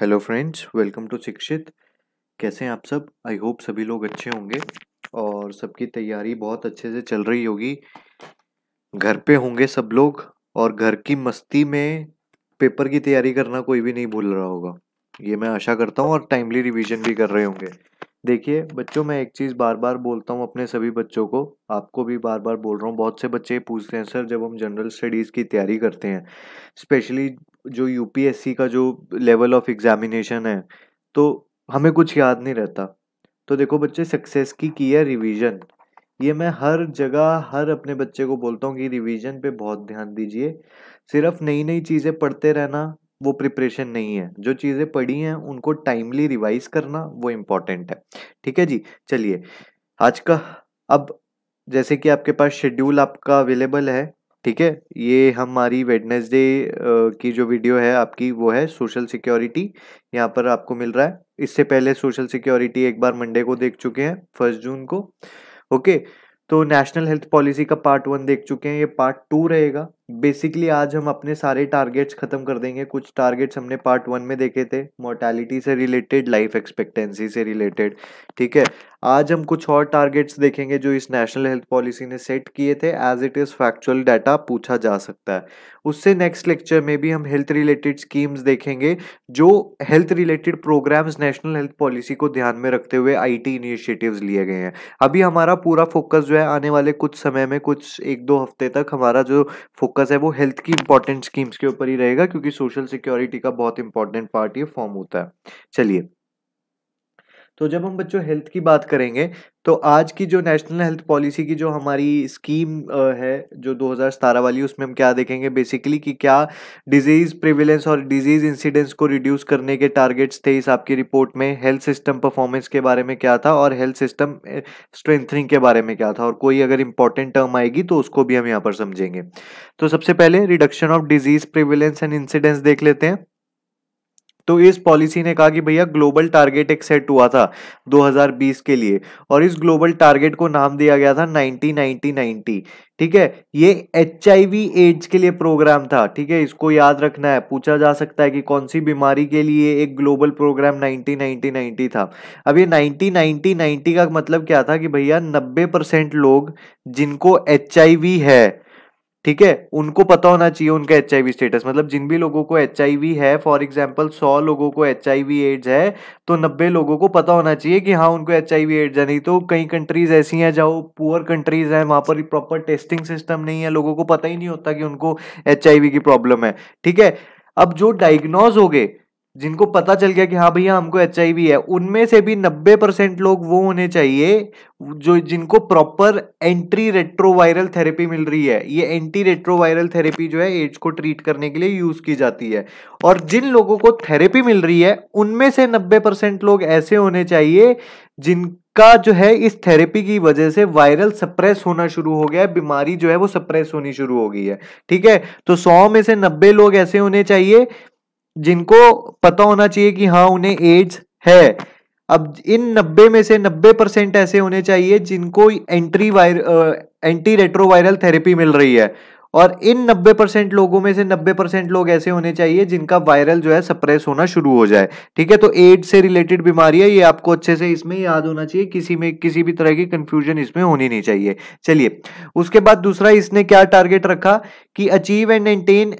hello friends welcome to शिक्षित कैसे हैं आप सब आई होप सभी लोग अच्छे होंगे और सबकी तैयारी बहुत अच्छे से चल रही होगी घर पे होंगे सब लोग और घर की मस्ती में पेपर की तैयारी करना कोई भी नहीं भूल रहा होगा ये मैं आशा करता हूँ और टाइमली रिविजन भी कर रहे होंगे देखिए बच्चों मैं एक चीज़ बार बार बोलता हूँ अपने सभी बच्चों को आपको भी बार बार बोल रहा हूँ बहुत से बच्चे पूछते हैं सर जब हम जनरल स्टडीज़ की तैयारी करते हैं स्पेशली जो यूपीएससी का जो लेवल ऑफ एग्जामिनेशन है तो हमें कुछ याद नहीं रहता तो देखो बच्चे सक्सेस की की है रिवीजन ये मैं हर जगह हर अपने बच्चे को बोलता हूँ कि रिवीजन पे बहुत ध्यान दीजिए सिर्फ नई नई चीज़ें पढ़ते रहना वो प्रिपरेशन नहीं है जो चीज़ें पढ़ी हैं उनको टाइमली रिवाइज करना वो इम्पॉर्टेंट है ठीक है जी चलिए आज का अब जैसे कि आपके पास शेड्यूल आपका अवेलेबल है ठीक है ये हमारी वेडनेसडे की जो वीडियो है आपकी वो है सोशल सिक्योरिटी यहाँ पर आपको मिल रहा है इससे पहले सोशल सिक्योरिटी एक बार मंडे को देख चुके हैं फर्स्ट जून को ओके तो नेशनल हेल्थ पॉलिसी का पार्ट वन देख चुके हैं ये पार्ट टू रहेगा बेसिकली आज हम अपने सारे टारगेट्स ख़त्म कर देंगे कुछ टारगेट्स हमने पार्ट वन में देखे थे मोर्टैलिटी से रिलेटेड लाइफ एक्सपेक्टेंसी से रिलेटेड ठीक है आज हम कुछ और टारगेट्स देखेंगे जो इस नेशनल हेल्थ पॉलिसी ने सेट किए थे as it is factual data पूछा जा सकता है उससे नेक्स्ट लेक्चर में भी हम हेल्थ रिलेटेड स्कीम्स देखेंगे जो health related programmes national health policy को ध्यान में रखते हुए आईटी इनिशिएटिव्स लिए गए हैं अभी हमारा पूरा फोकस जो है आने वाले कुछ समय में कुछ एक दो हफ्ते तक हमारा जो फोकस है वो हेल्थ की इंपॉर्टेंट स्कीम्स के ऊपर ही रहेगा क्योंकि सोशल सिक्योरिटी का बहुत इंपॉर्टेंट पार्ट ये फॉर्म होता है चलिए तो जब हम बच्चों हेल्थ की बात करेंगे तो आज की जो नेशनल हेल्थ पॉलिसी की जो हमारी स्कीम है जो 2017 वाली उसमें हम क्या देखेंगे बेसिकली कि क्या डिजीज़ प्रिविलेंस और डिजीज़ इंसिडेंस को रिड्यूस करने के टारगेट्स थे इस आपकी रिपोर्ट में हेल्थ सिस्टम परफॉर्मेंस के बारे में क्या था और हेल्थ सिस्टम स्ट्रेंथनिंग के बारे में क्या था और कोई अगर इंपॉर्टेंट टर्म आएगी तो उसको भी हम यहाँ पर समझेंगे तो सबसे पहले reduction of disease prevalence and incidence देख लेते हैं तो इस पॉलिसी ने कहा कि भैया ग्लोबल टारगेट एक सेट हुआ था 2020 के लिए और इस ग्लोबल टारगेट को नाम दिया गया था 90 90 नाइनटी ठीक है ये एच एड्स के लिए प्रोग्राम था ठीक है इसको याद रखना है पूछा जा सकता है कि कौन सी बीमारी के लिए एक ग्लोबल प्रोग्राम 90 90 90 था अब ये 90 90 90 का मतलब क्या था कि भैया 90 परसेंट लोग जिनको एच है ठीक है उनको पता होना चाहिए उनका एच स्टेटस मतलब जिन भी लोगों को एच है फॉर एग्जाम्पल सौ लोगों को एच एड्स है तो नब्बे लोगों को पता होना चाहिए कि हाँ उनको एच एड्स है नहीं तो कई कंट्रीज ऐसी हैं जाओ पुअर कंट्रीज हैं वहाँ पर प्रॉपर टेस्टिंग सिस्टम नहीं है लोगों को पता ही नहीं होता कि उनको एच की प्रॉब्लम है ठीक है अब जो डायग्नोज हो गए जिनको पता चल गया कि हाँ भैया हमको एच है उनमें से भी 90 परसेंट लोग वो होने चाहिए जो जिनको प्रॉपर एंटी रेट्रोवायरल थेरेपी मिल रही है ये एंटी रेट्रोवायरल थेरेपी जो है एड्स को ट्रीट करने के लिए यूज़ की जाती है और जिन लोगों को थेरेपी मिल रही है उनमें से 90 परसेंट लोग ऐसे होने चाहिए जिनका जो है इस थेरेपी की वजह से वायरल सप्रेस होना शुरू हो गया है बीमारी जो है वो सप्रेस होनी शुरू हो गई है ठीक है तो सौ में से नब्बे लोग ऐसे होने चाहिए जिनको पता होना चाहिए कि हाँ उन्हें एड्स है अब इन 90 में से 90 परसेंट ऐसे होने चाहिए जिनको entry wire anti retroviral therapy मिल रही है और इन 90 परसेंट लोगों में से 90 परसेंट लोग ऐसे होने चाहिए जिनका वायरल जो है सप्रेस होना शुरू हो जाए ठीक है तो एड्स से रिलेटेड बीमारी है ये आपको अच्छे से इसमें याद होना चाहिए किसी में किसी भी तरह की कंफ्यूजन इसमें होनी नहीं चाहिए चलिए उसके बाद दूसरा इसने क्या टारगेट रखा कि achieve and attain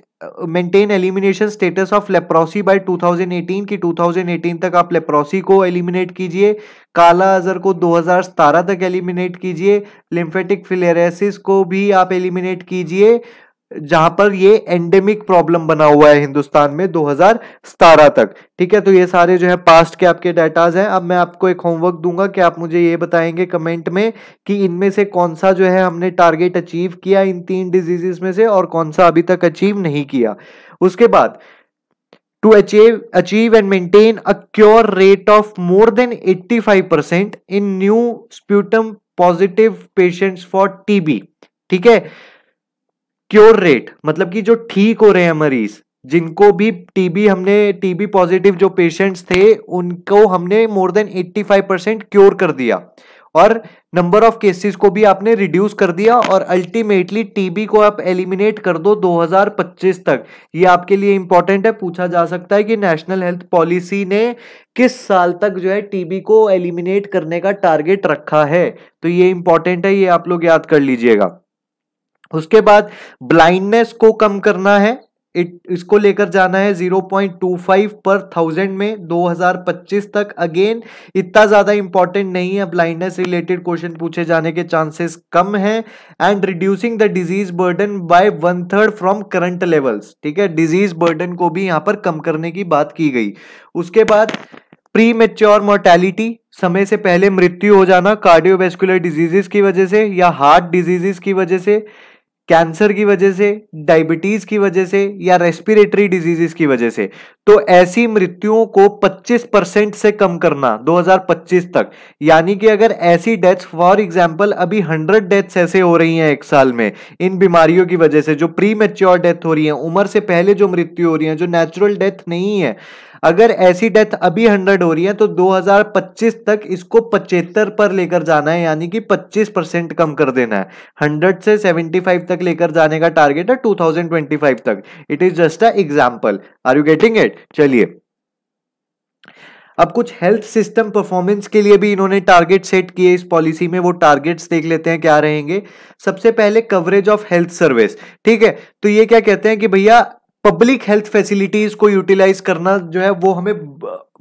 maintain elimination status of leprosy by 2018 की 2018 तक आप लेप्रोसी को एलिमिनेट कीजिए काला अजर को 2017 तक एलिमिनेट कीजिए लिम्फेटिक फिलेरेसिस को भी आप एलिमिनेट कीजिए जहां पर ये एंडेमिक प्रॉब्लम बना हुआ है हिंदुस्तान में 2017 तक ठीक है तो ये सारे जो है पास्ट के आपके डाटाज हैं अब मैं आपको एक होमवर्क दूंगा कि आप मुझे ये बताएंगे कमेंट में कि इनमें से कौन सा जो है हमने टारगेट अचीव किया इन तीन डिजीजेस में से और कौन सा अभी तक अचीव नहीं किया उसके बाद to achieve achieve and maintain rate of more than eighty five percent in new sputum positive patient for TB ठीक है क्योर रेट मतलब कि जो ठीक हो रहे हैं मरीज जिनको भी टीबी हमने टीबी पॉजिटिव जो पेशेंट्स थे उनको हमने मोर देन 85 परसेंट क्योर कर दिया और नंबर ऑफ केसेस को भी आपने रिड्यूस कर दिया और अल्टीमेटली टीबी को आप एलिमिनेट कर दो 2025 तक ये आपके लिए इंपॉर्टेंट है पूछा जा सकता है कि नेशनल हेल्थ पॉलिसी ने किस साल तक जो है टीबी को एलिमिनेट करने का टारगेट रखा है तो ये इंपॉर्टेंट है ये आप लोग याद कर लीजिएगा उसके बाद ब्लाइंडनेस को कम करना है इट इसको लेकर जाना है 0.25 पर थाउजेंड में 2025 तक अगेन इतना ज़्यादा इंपॉर्टेंट नहीं है ब्लाइंडनेस रिलेटेड क्वेश्चन पूछे जाने के चांसेस कम हैं and reducing the disease burden by one third from current levels ठीक है डिजीज बर्डन को भी यहाँ पर कम करने की बात की गई उसके बाद प्री मेच्योर मोर्टेलिटी समय से पहले मृत्यु हो जाना कार्डियोवेस्कुलर डिजीजेस की वजह से या हार्ट डिजीजेस की वजह से कैंसर की वजह से डायबिटीज की वजह से या रेस्पिरेटरी डिजीजेस की वजह से तो ऐसी मृत्युओं को 25 परसेंट से कम करना 2025 तक यानी कि अगर ऐसी डेथ्स फॉर एग्जांपल अभी 100 डेथ्स ऐसे हो रही हैं एक साल में इन बीमारियों की वजह से जो प्री मेच्योर डेथ हो रही है उम्र से पहले जो मृत्यु हो रही है जो नेचुरल डेथ नहीं है अगर ऐसी डेथ अभी हंड्रेड हो रही है तो 2025 तक इसको पचहत्तर पर लेकर जाना है यानी कि 25 परसेंट कम कर देना है हंड्रेड से 75 तक लेकर जाने का टारगेट है 2025 तक it is just a example are you getting it चलिए अब कुछ हेल्थ सिस्टम परफॉर्मेंस के लिए भी इन्होंने टारगेट सेट किए इस पॉलिसी में वो टारगेट्स देख लेते हैं क्या रहेंगे सबसे पहले कवरेज ऑफ हेल्थ सर्विस ठीक है तो ये क्या कहते हैं कि भैया पब्लिक हेल्थ फैसिलिटीज को यूटिलाइज करना जो है वो हमें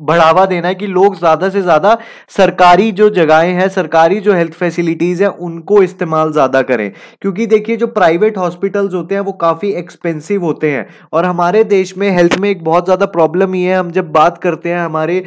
बढ़ावा देना है कि लोग ज़्यादा से ज़्यादा सरकारी जो जगहें हैं सरकारी जो हेल्थ फैसिलिटीज़ हैं उनको इस्तेमाल ज़्यादा करें क्योंकि देखिए जो प्राइवेट हॉस्पिटल्स होते हैं वो काफ़ी एक्सपेंसिव होते हैं और हमारे देश में हेल्थ में एक बहुत ज़्यादा प्रॉब्लम ये है हम जब बात करते हैं हमारे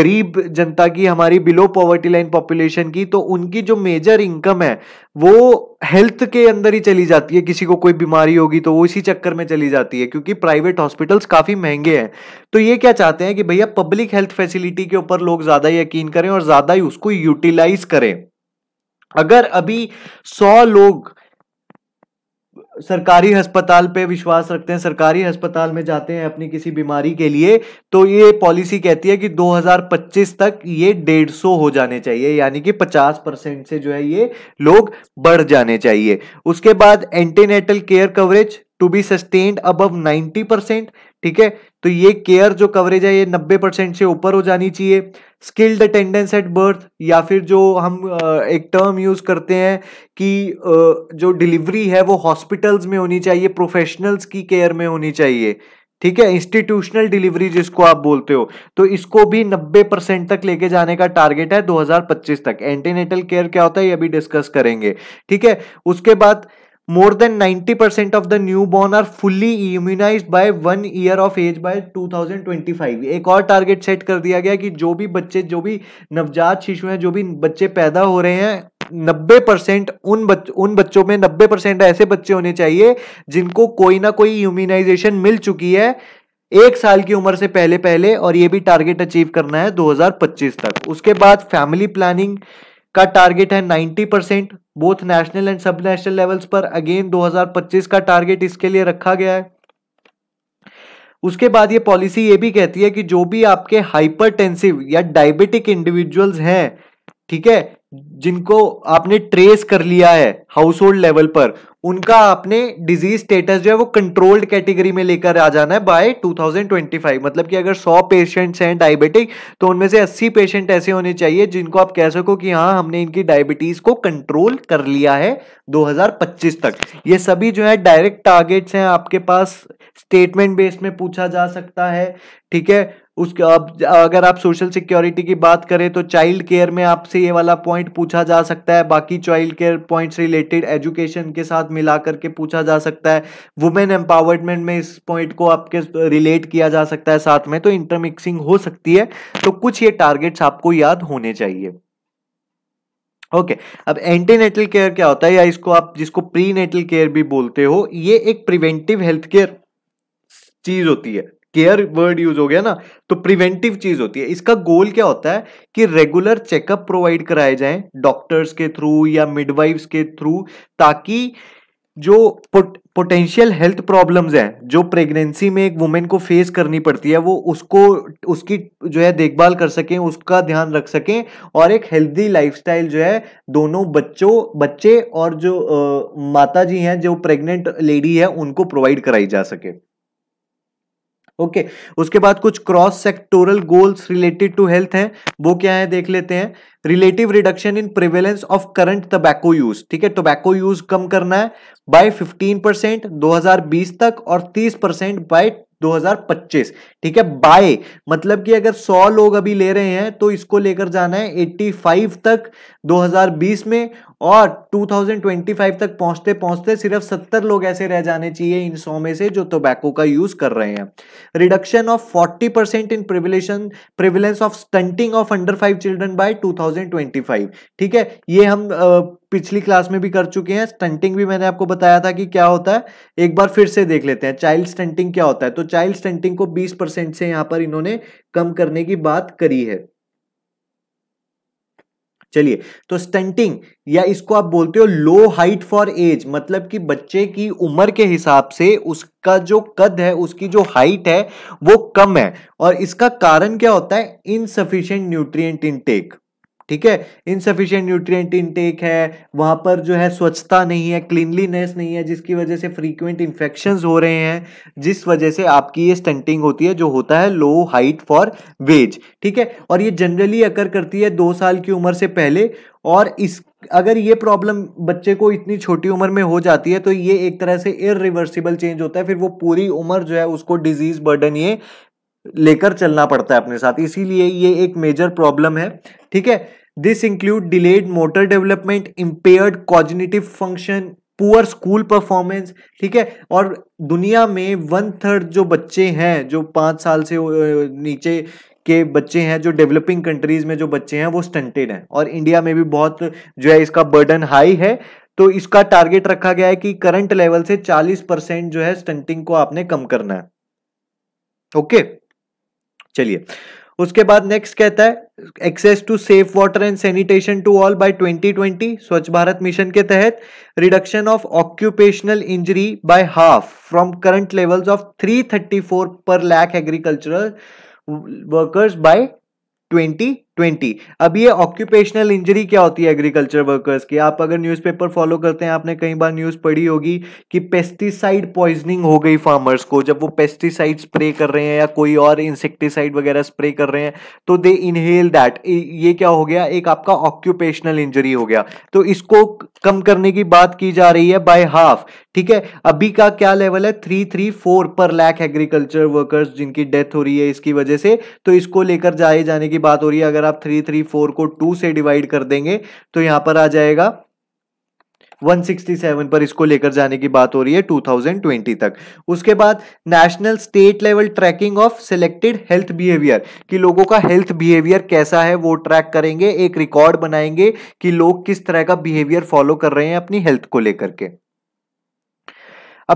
गरीब जनता की हमारी बिलो पॉवर्टी लाइन पॉपुलेशन की तो उनकी जो मेजर इनकम है वो हेल्थ के अंदर ही चली जाती है किसी को कोई बीमारी होगी तो वो इसी चक्कर में चली जाती है क्योंकि प्राइवेट हॉस्पिटल्स काफ़ी महंगे हैं तो ये क्या चाहते हैं कि भैया पब्लिक हेल्थ फैसिलिटी के ऊपर लोग ज़्यादा यकीन करें और ज़्यादा ही उसको यूटिलाइज करें अगर अभी सौ लोग सरकारी अस्पताल पे विश्वास रखते हैं सरकारी अस्पताल में जाते हैं अपनी किसी बीमारी के लिए तो ये पॉलिसी कहती है कि 2025 तक ये डेढ़ सौ हो जाने चाहिए यानी कि 50 परसेंट से जो है ये लोग बढ़ जाने चाहिए उसके बाद antenatal care coverage to be sustained above ninety percent ठीक है तो ये केयर जो कवरेज है ये नब्बे परसेंट से ऊपर हो जानी चाहिए स्किल्ड अटेंडेंस एट बर्थ या फिर जो हम एक टर्म यूज़ करते हैं कि जो डिलीवरी है वो हॉस्पिटल्स में होनी चाहिए प्रोफेशनल्स की केयर में होनी चाहिए ठीक है इंस्टीट्यूशनल डिलीवरी जिसको आप बोलते हो तो इसको भी 90 परसेंट तक लेके जाने का टारगेट है 2025 तक एंटीनेटल केयर क्या होता है ये अभी डिस्कस करेंगे ठीक है उसके बाद more than 90% the newborn are fully immunise by one year of age by 2025 एक और टारगेट सेट कर दिया गया कि जो भी बच्चे जो भी नवजात शिशु हैं जो भी बच्चे पैदा हो रहे हैं नब्बे परसेंट उन बच, उन बच्चों में नब्बे परसेंट ऐसे बच्चे होने चाहिए जिनको कोई ना कोई इम्यूनाइजेशन मिल चुकी है एक साल की उम्र से पहले पहले और ये भी टारगेट अचीव करना है 2025 तक उसके बाद फैमिली प्लानिंग का टारगेट है 90 percent both national and sub national levels पर अगेन 2025 का टारगेट इसके लिए रखा गया है उसके बाद ये पॉलिसी ये भी कहती है कि जो भी आपके हाइपरटेंसिव या डायबिटिक इंडिविजुअल्स हैं ठीक है जिनको आपने ट्रेस कर लिया है हाउस होल्ड लेवल पर उनका आपने डिजीज स्टेटस जो है वो कंट्रोल्ड कैटेगरी में लेकर आ जाना है बाय 2025 मतलब कि अगर 100 पेशेंट्स हैं डायबिटिक तो उनमें से 80 पेशेंट ऐसे होने चाहिए जिनको आप कह सको कि हाँ हमने इनकी डायबिटीज को कंट्रोल कर लिया है 2025 तक ये सभी जो है डायरेक्ट टारगेट्स हैं आपके पास स्टेटमेंट बेस्ड में पूछा जा सकता है ठीक है उसके अब अगर आप सोशल सिक्योरिटी की बात करें तो चाइल्ड केयर में आपसे ये वाला पॉइंट पूछा जा सकता है बाकी child care points related education के साथ मिला करके पूछा जा सकता है वुमेन एम्पावरमेंट में इस पॉइंट को आपके रिलेट किया जा सकता है साथ में तो इंटरमिक्सिंग हो सकती है तो कुछ ये टारगेट्स आपको याद होने चाहिए ओके okay, अब एंटीनेटल केयर क्या होता है या इसको आप जिसको प्री नेटल केयर भी बोलते हो ये एक प्रिवेंटिव हेल्थ केयर चीज होती है केयर वर्ड यूज हो गया ना तो प्रिवेंटिव चीज होती है इसका गोल क्या होता है कि रेगुलर चेकअप प्रोवाइड कराए जाए डॉक्टर्स के थ्रू या मिडवाइफ्स के थ्रू ताकि जो पोटेंशियल हेल्थ प्रॉब्लम्स हैं जो प्रेगनेंसी में एक वुमेन को फेस करनी पड़ती है वो उसको उसकी जो है देखभाल कर सकें उसका ध्यान रख सकें और एक हेल्दी लाइफस्टाइल जो है दोनों बच्चों बच्चे और जो आ, माता जी हैं जो प्रेग्नेंट लेडी है उनको प्रोवाइड कराई जा सके ओके उसके बाद कुछ cross sectoral goals related to health हैं वो क्या है देख लेते हैं relative reduction in prevalence of current tobacco use ठीक है टोबैको यूज कम करना है बाय 15 परसेंट दो तक और 30 परसेंट बाई 2025 ठीक है बाय मतलब कि अगर 100 लोग अभी ले रहे हैं तो इसको लेकर जाना है 85 तक 2020 में और 2025 तक पहुंचते पहुंचते सिर्फ 70 लोग ऐसे रह जाने चाहिए इन 100 में से जो टोबैको का यूज कर रहे हैं reduction of 40 percent in prevalation prevalence of stunting of under five children by 2025 ठीक है ये हम पिछली क्लास में भी कर चुके हैं स्टंटिंग भी मैंने आपको बताया था कि क्या होता है एक बार फिर से देख लेते हैं चाइल्ड स्टंटिंग क्या होता है तो चाइल्ड स्टंटिंग को 20 परसेंट से यहां पर इन्होंने कम करने की बात करी है चलिए तो स्टंटिंग या इसको आप बोलते हो लो हाइट फॉर एज मतलब कि बच्चे की उम्र के हिसाब से उसका जो कद है उसकी जो हाइट है वो कम है और इसका कारण क्या होता है इनसफिशियंट न्यूट्रिएंट इनटेक ठीक है इनसफिशियंट न्यूट्रिएंट इनटेक है वहाँ पर जो है स्वच्छता नहीं है क्लीनलीनेस नहीं है जिसकी वजह से फ्रीक्वेंट इन्फेक्शन हो रहे हैं जिस वजह से आपकी ये स्टंटिंग होती है जो होता है लो हाइट फॉर वेज ठीक है और ये जनरली अकर करती है दो साल की उम्र से पहले और इस अगर ये प्रॉब्लम बच्चे को इतनी छोटी उम्र में हो जाती है तो ये एक तरह से इरिवर्सिबल चेंज होता है फिर वो पूरी उम्र जो है उसको डिजीज बर्डन ये लेकर चलना पड़ता है अपने साथ इसीलिए ये एक मेजर प्रॉब्लम है ठीक है this include delayed motor development impaired cognitive function poor school performance ठीक है और दुनिया में वन थर्ड जो बच्चे हैं जो पाँच साल से नीचे के बच्चे हैं जो डेवलपिंग कंट्रीज में जो बच्चे हैं वो स्टंटेड हैं और इंडिया में भी बहुत जो है इसका बर्डन हाई है तो इसका टारगेट रखा गया है कि करंट लेवल से 40 परसेंट जो है स्टंटिंग को आपने कम करना है ओके चलिए उसके बाद नेक्स्ट कहता है access to safe water and sanitation to all by 2020 Swachh Bharat mission के तहत reduction of occupational injury by half from current levels of 334 per lakh agricultural workers by twenty अब ये ऑक्यूपेशनल इंजरी क्या होती है एग्रीकल्चर वर्कर्स की आप अगर न्यूज़पेपर फॉलो करते हैं आपने कई बार न्यूज़ पढ़ी होगी कि पेस्टिसाइड पॉइजनिंग हो गई फार्मर्स को जब वो पेस्टिसाइड स्प्रे कर रहे हैं या कोई और इंसेक्टिसाइड वगैरह स्प्रे कर रहे हैं तो दे इनहेल दैट ये क्या हो गया एक आपका ऑक्यूपेशनल इंजरी हो गया तो इसको कम करने की बात की जा रही है बाय हाफ ठीक है अभी का क्या लेवल है three three four per lakh agriculture workers जिनकी डेथ हो रही है इसकी वजह से तो इसको लेकर जाए जाने की बात हो रही है अगर अगर आप थ्री थ्री फोर को टू से डिवाइड कर देंगे तो यहां पर आ जाएगा 167 पर इसको लेकर जाने की बात हो रही है 2020 तक उसके बाद national state level tracking of selected health behaviour कि लोगों का हेल्थ बिहेवियर कैसा है वो ट्रैक करेंगे एक रिकॉर्ड बनाएंगे कि लोग किस तरह का बिहेवियर फॉलो कर रहे हैं अपनी हेल्थ को लेकर के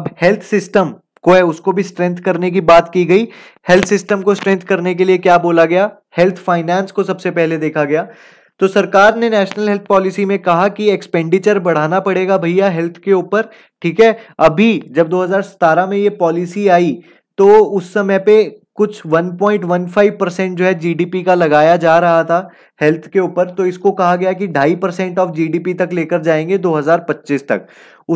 अब हेल्थ सिस्टम को है उसको भी स्ट्रेंथ करने की बात की गई हेल्थ सिस्टम को स्ट्रेंथ करने के लिए क्या बोला गया हेल्थ फाइनेंस को सबसे पहले देखा गया तो सरकार ने नेशनल हेल्थ पॉलिसी में कहा कि एक्सपेंडिचर बढ़ाना पड़ेगा भैया हेल्थ के ऊपर ठीक है अभी जब 2017 में ये पॉलिसी आई तो उस समय पे कुछ 1.15 परसेंट जो है जीडीपी का लगाया जा रहा था हेल्थ के ऊपर तो इसको कहा गया कि ढाई परसेंट ऑफ जीडीपी तक लेकर जाएंगे 2025 तक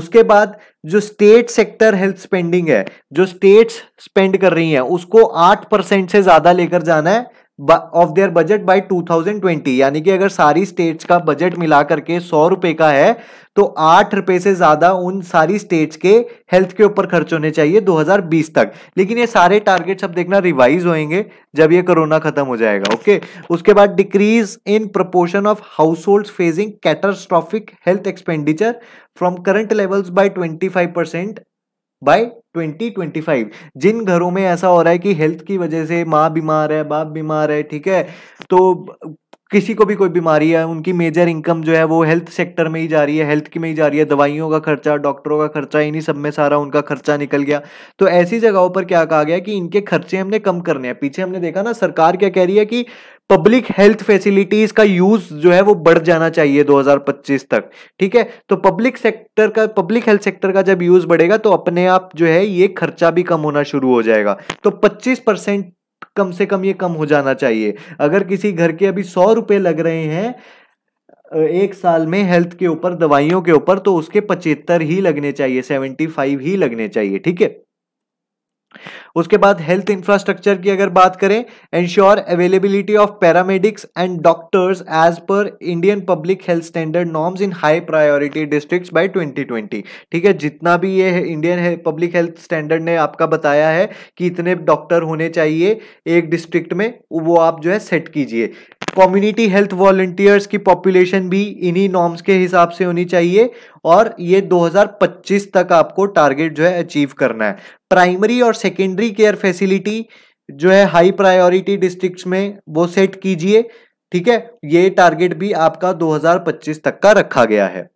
उसके बाद जो स्टेट सेक्टर हेल्थ स्पेंडिंग है जो स्टेट्स स्पेंड कर रही हैं उसको 8 परसेंट से ज़्यादा लेकर जाना है ऑफ देयर बजट बाय 2020 यानी कि अगर सारी स्टेट्स का बजट मिला करके सौ रुपए का है तो आठ रुपए से ज्यादा उन सारी स्टेट्स के हेल्थ के ऊपर खर्च होने चाहिए 2020 तक लेकिन ये सारे टारगेट्स अब देखना रिवाइज होंगे जब ये कोरोना खत्म हो जाएगा ओके उसके बाद decrease in proportion of household facing catastrophic health expenditure from current levels by 25 percent by 2025 जिन घरों में ऐसा हो रहा है कि हेल्थ की वजह से माँ बीमार है बाप बीमार है ठीक है तो किसी को भी कोई बीमारी है उनकी मेजर इनकम जो है वो हेल्थ सेक्टर में ही जा रही है हेल्थ की में ही जा रही है दवाइयों का खर्चा डॉक्टरों का खर्चा इन्हीं सब में सारा उनका खर्चा निकल गया तो ऐसी जगहों पर क्या कहा गया कि इनके खर्चे हमने कम करने हैं पीछे हमने देखा ना सरकार क्या कह रही है कि पब्लिक हेल्थ फैसिलिटीज का यूज जो है वो बढ़ जाना चाहिए 2025 तक ठीक है तो पब्लिक सेक्टर का पब्लिक हेल्थ सेक्टर का जब यूज बढ़ेगा तो अपने आप जो है ये खर्चा भी कम होना शुरू हो जाएगा तो 25 परसेंट कम से कम ये कम हो जाना चाहिए अगर किसी घर के अभी सौ रुपए लग रहे हैं एक साल में हेल्थ के ऊपर दवाइयों के ऊपर तो उसके पचहत्तर ही लगने चाहिए सेवेंटी फाइव ही लगने चाहिए ठीक है उसके बाद हेल्थ इंफ्रास्ट्रक्चर की अगर बात करें ensure availability of paramedics and doctors as per Indian public health standard norms in high priority district by twenty ठीक है जितना भी ये इंडियन पब्लिक हेल्थ स्टैंडर्ड ने आपका बताया है कि इतने डॉक्टर होने चाहिए एक डिस्ट्रिक्ट में वो आप जो है सेट कीजिए कम्युनिटी हेल्थ वॉल्टियर्स की पॉपुलेशन भी इन्हीं नॉर्म्स के हिसाब से होनी चाहिए और ये 2025 तक आपको टारगेट जो है अचीव करना है प्राइमरी और सेकेंडरी केयर फैसिलिटी जो है हाई प्रायोरिटी डिस्ट्रिक्ट्स में वो सेट कीजिए ठीक है ये टारगेट भी आपका 2025 तक का रखा गया है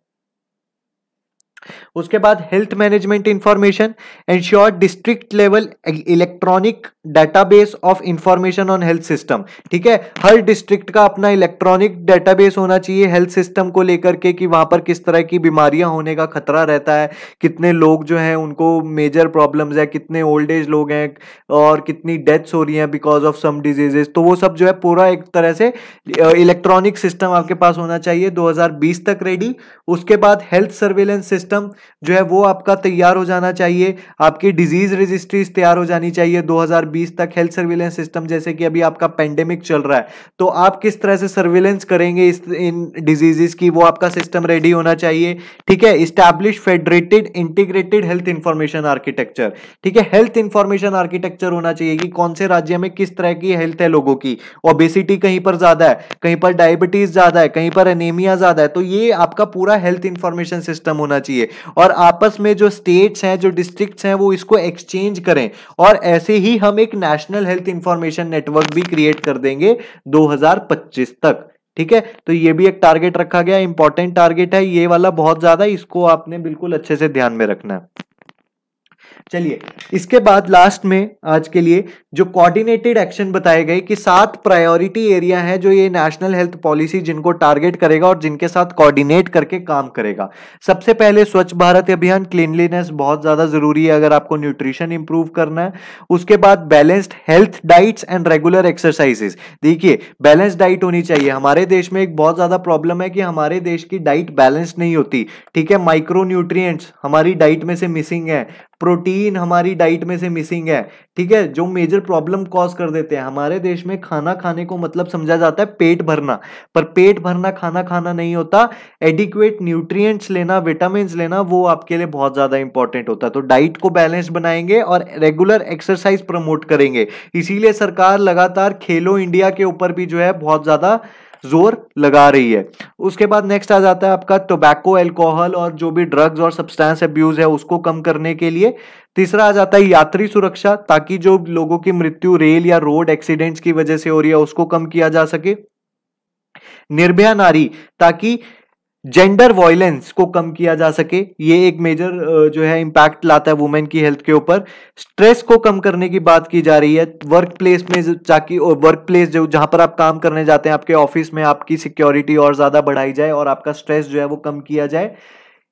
उसके बाद health management information ensure district level electronic database of information on health system ठीक है हर डिस्ट्रिक्ट का अपना इलेक्ट्रॉनिक डेटाबेस होना चाहिए हेल्थ सिस्टम को लेकर के कि वहां पर किस तरह की बीमारियां होने का खतरा रहता है कितने लोग जो हैं उनको मेजर प्रॉब्लम्स है कितने ओल्ड एज लोग हैं और कितनी डेथ्स हो रही हैं बिकॉज ऑफ सम डिजीजेस तो वो सब जो है पूरा एक तरह से इलेक्ट्रॉनिक सिस्टम आपके पास होना चाहिए दो तक रेडी उसके बाद हेल्थ सर्वेलेंस सिस्टम जो है वो आपका तैयार हो जाना चाहिए आपकी डिजीज रजिस्ट्रीज तैयार हो जानी चाहिए 2020 तक हेल्थ सर्विलेंस सिस्टम जैसे कि अभी आपका पेंडेमिक चल रहा है तो आप किस तरह से सर्विलेंस करेंगे इस इन डिजीजेस की वो आपका सिस्टम रेडी होना चाहिए ठीक है establish federated integrated health information architecture ठीक है हेल्थ इंफॉर्मेशन आर्किटेक्चर होना चाहिए कि कौन से राज्य में किस तरह की हेल्थ है लोगों की ओबेसिटी कहीं पर ज्यादा है कहीं पर डायबिटीज ज्यादा है कहीं पर एनेमिया ज्यादा है तो ये आपका पूरा हेल्थ इंफॉर्मेशन सिस्टम होना चाहिए और आपस में जो स्टेट्स हैं जो डिस्ट्रिक्ट्स हैं वो इसको एक्सचेंज करें और ऐसे ही हम एक नेशनल हेल्थ इंफॉर्मेशन नेटवर्क भी क्रिएट कर देंगे 2025 तक ठीक है तो ये भी एक टारगेट रखा गया इंपॉर्टेंट टारगेट है ये वाला बहुत ज्यादा इसको आपने बिल्कुल अच्छे से ध्यान में रखना है चलिए इसके बाद लास्ट में आज के लिए जो कोऑर्डिनेटेड एक्शन बताए गए कि सात प्रायोरिटी एरिया है जो ये नेशनल हेल्थ पॉलिसी जिनको टारगेट करेगा और जिनके साथ कोऑर्डिनेट करके काम करेगा सबसे पहले स्वच्छ भारत अभियान क्लीनलीनेस बहुत ज़्यादा ज़रूरी है अगर आपको न्यूट्रिशन इंप्रूव करना है उसके बाद balanced health diets and regular exercises देखिए बैलेंस्ड डाइट होनी चाहिए हमारे देश में एक बहुत ज़्यादा प्रॉब्लम है कि हमारे देश की डाइट बैलेंस नहीं होती ठीक है माइक्रो न्यूट्रिय हमारी डाइट में से मिसिंग है प्रोटीन हमारी डाइट में से मिसिंग है ठीक है जो मेजर प्रॉब्लम कॉज कर देते हैं हमारे देश में खाना खाने को मतलब समझा जाता है पेट भरना पर पेट भरना खाना खाना नहीं होता एडिक्वेट न्यूट्रिएंट्स लेना विटामिन लेना वो आपके लिए बहुत ज़्यादा इंपॉर्टेंट होता है तो डाइट को बैलेंस बनाएंगे और रेगुलर एक्सरसाइज प्रमोट करेंगे इसीलिए सरकार लगातार खेलो इंडिया के ऊपर भी जो है बहुत ज़्यादा जोर लगा रही है उसके बाद नेक्स्ट आ जाता है आपका टोबैको एल्कोहल और जो भी ड्रग्स और सब्सटेंस अब्यूज है उसको कम करने के लिए तीसरा आ जाता है यात्री सुरक्षा ताकि जो लोगों की मृत्यु रेल या रोड एक्सीडेंट्स की वजह से हो रही है उसको कम किया जा सके निर्भया नारी ताकि जेंडर वॉयलेंस को कम किया जा सके ये एक मेजर जो है इम्पैक्ट लाता है वुमेन की हेल्थ के ऊपर स्ट्रेस को कम करने की बात की जा रही है वर्क प्लेस में जाकि वर्क प्लेस जो जहां पर आप काम करने जाते हैं आपके ऑफिस में आपकी सिक्योरिटी और ज़्यादा बढ़ाई जाए और आपका स्ट्रेस जो है वो कम किया जाए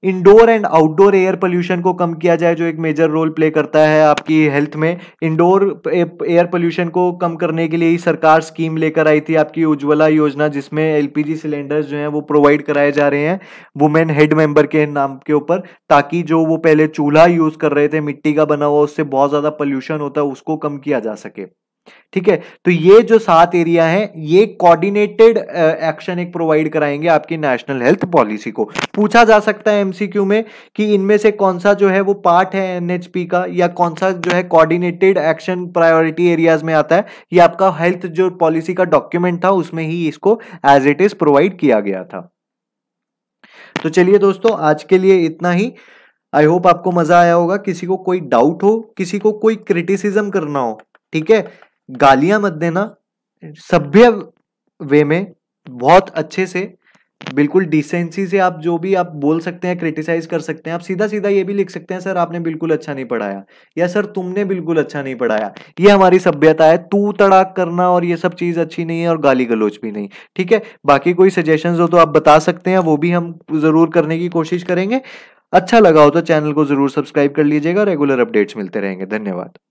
indoor and outdoor air pollution को कम किया जाए जो एक मेजर रोल प्ले करता है आपकी हेल्थ में इंडोर एयर पोल्यूशन को कम करने के लिए ही सरकार स्कीम लेकर आई थी आपकी उज्ज्वला योजना जिसमें एलपीजी सिलेंडर्स जो हैं वो प्रोवाइड कराए जा रहे हैं वुमेन हेड मेंबर के नाम के ऊपर ताकि जो वो पहले चूल्हा यूज़ कर रहे थे मिट्टी का बना हुआ उससे बहुत ज़्यादा पॉल्यूशन होता है उसको कम किया जा सके ठीक है तो ये जो सात एरिया है ये कोऑर्डिनेटेड एक्शन uh, एक प्रोवाइड कराएंगे आपकी नेशनल हेल्थ पॉलिसी को पूछा जा सकता है एमसीक्यू में कि इनमें से कौन सा जो है वो पार्ट है एनएचपी का या कौन सा जो है कोऑर्डिनेटेड एक्शन प्रायोरिटी एरियाज में आता है ये आपका हेल्थ जो पॉलिसी का डॉक्यूमेंट था उसमें ही इसको एज इट इज प्रोवाइड किया गया था तो चलिए दोस्तों आज के लिए इतना ही आई होप आपको मजा आया होगा किसी को कोई डाउट हो किसी को कोई क्रिटिसिज्म करना हो ठीक है गालियां मत देना सभ्य वे में बहुत अच्छे से बिल्कुल डिसेंसी से आप जो भी आप बोल सकते हैं क्रिटिसाइज कर सकते हैं आप सीधा सीधा ये भी लिख सकते हैं सर आपने बिल्कुल अच्छा नहीं पढ़ाया या सर तुमने बिल्कुल अच्छा नहीं पढ़ाया ये हमारी सभ्यता है तू तड़ाक करना और ये सब चीज़ अच्छी नहीं है और गाली गलोच भी नहीं ठीक है बाकी कोई सजेशन हो तो आप बता सकते हैं वो भी हम ज़रूर करने की कोशिश करेंगे अच्छा लगा हो तो चैनल को ज़रूर सब्सक्राइब कर लीजिएगा रेगुलर अपडेट्स मिलते रहेंगे धन्यवाद